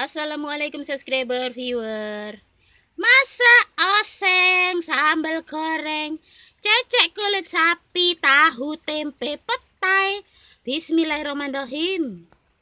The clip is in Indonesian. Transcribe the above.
Assalamualaikum subscriber viewer Masak oseng, sambal goreng, cecek kulit sapi, tahu, tempe, petai Bismillahirrahmanirrahim